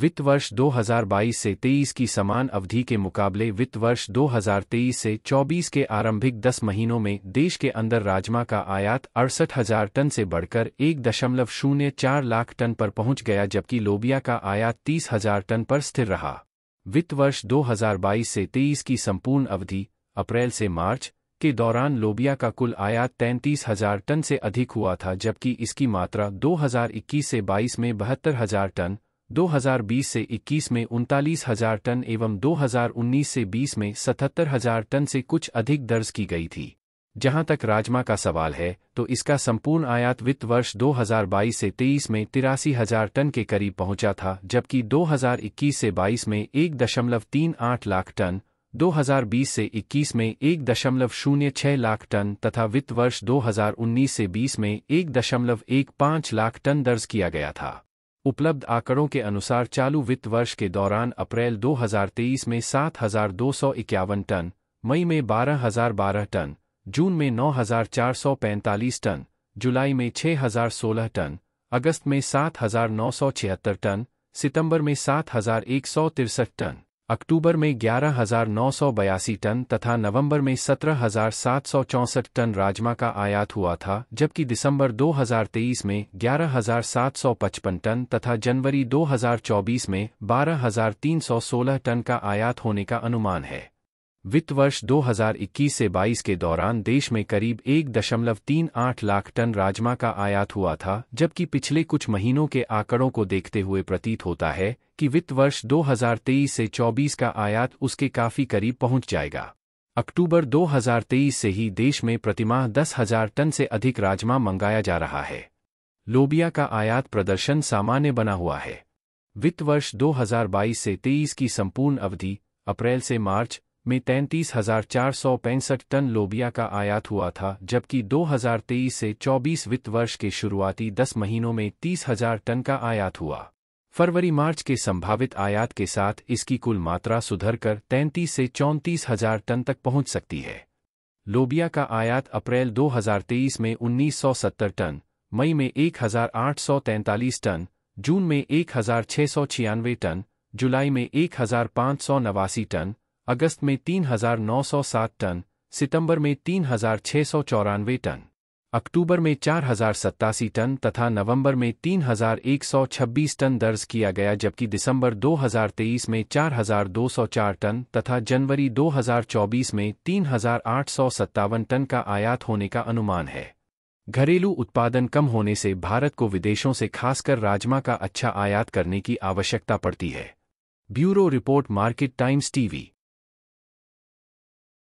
वित्त वर्ष 2022 से 23 की समान अवधि के मुकाबले वित्त वर्ष 2023 से 24 के आरंभिक 10 महीनों में देश के अंदर राजमा का आयात अड़सठ हजार टन से बढ़कर एक दशमलव शून्य चार लाख टन पर पहुंच गया जबकि लोबिया का आयात तीस हजार टन पर स्थिर रहा वित्त वर्ष 2022 से 23 की संपूर्ण अवधि अप्रैल से मार्च के दौरान लोबिया का कुल आयात तैंतीस हजार टन से अधिक हुआ था जबकि इसकी मात्रा 2021 से 22 में बहत्तर हजार टन 2020 से 21 में उनतालीस हजार टन एवं 2019 से 20 में सतहत्तर हजार टन से कुछ अधिक दर्ज की गई थी जहां तक राजमा का सवाल है तो इसका संपूर्ण आयात वित्त वर्ष 2022 से 23 में तिरासी हजार टन के करीब पहुंचा था जबकि 2021 से 22 में एक दशमलव तीन आठ लाख टन 2020 से 21 में एक दशमलव शून्य छह लाख टन तथा वित्त वर्ष 2019 से 20 में एक दशमलव एक पांच लाख टन दर्ज किया गया था उपलब्ध आंकड़ों के अनुसार चालू वित्त वर्ष के दौरान अप्रैल 2023 में सात टन मई में बारह टन जून में नौ टन जुलाई में 6,016 टन अगस्त में सात टन सितंबर में सात टन अक्टूबर में ग्यारह हजार नौ सौ बयासी टन तथा नवंबर में सत्रह हजार सात सौ चौंसठ टन राजमा का आयात हुआ था जबकि दिसंबर 2023 में ग्यारह हजार सात सौ पचपन टन तथा जनवरी 2024 में बारह हजार तीन सौ सोलह टन का आयात होने का अनुमान है वित्त वर्ष 2021 से 22 के दौरान देश में करीब एक दशमलव तीन आठ लाख टन राजमा का आयात हुआ था जबकि पिछले कुछ महीनों के आंकड़ों को देखते हुए प्रतीत होता है कि वित्त वर्ष 2023 से 24 का आयात उसके काफी करीब पहुंच जाएगा अक्टूबर 2023 से ही देश में प्रतिमाह दस हजार टन से अधिक राजमा मंगाया जा रहा है लोबिया का आयात प्रदर्शन सामान्य बना हुआ है वित्त वर्ष 2022 से 23 की संपूर्ण अवधि अप्रैल से मार्च में तैंतीस हजार चार सौ पैंसठ टन लोबिया का आयात हुआ था जबकि 2023 से 24 वित्त वर्ष के शुरुआती 10 महीनों में तीस हजार टन का आयात हुआ फरवरी मार्च के संभावित आयात के साथ इसकी कुल मात्रा सुधरकर तैंतीस से चौंतीस हजार टन तक पहुंच सकती है लोबिया का आयात अप्रैल 2023 में 1970 टन मई में 1843 टन जून में एक टन जुलाई में एक टन अगस्त में 3,907 टन सितंबर में तीन टन अक्टूबर में चार टन तथा नवंबर में 3,126 टन दर्ज किया गया जबकि दिसंबर 2023 में 4,204 टन तथा जनवरी 2024 में तीन टन का आयात होने का अनुमान है घरेलू उत्पादन कम होने से भारत को विदेशों से खासकर राजमा का अच्छा आयात करने की आवश्यकता पड़ती है bureau report Market Times TV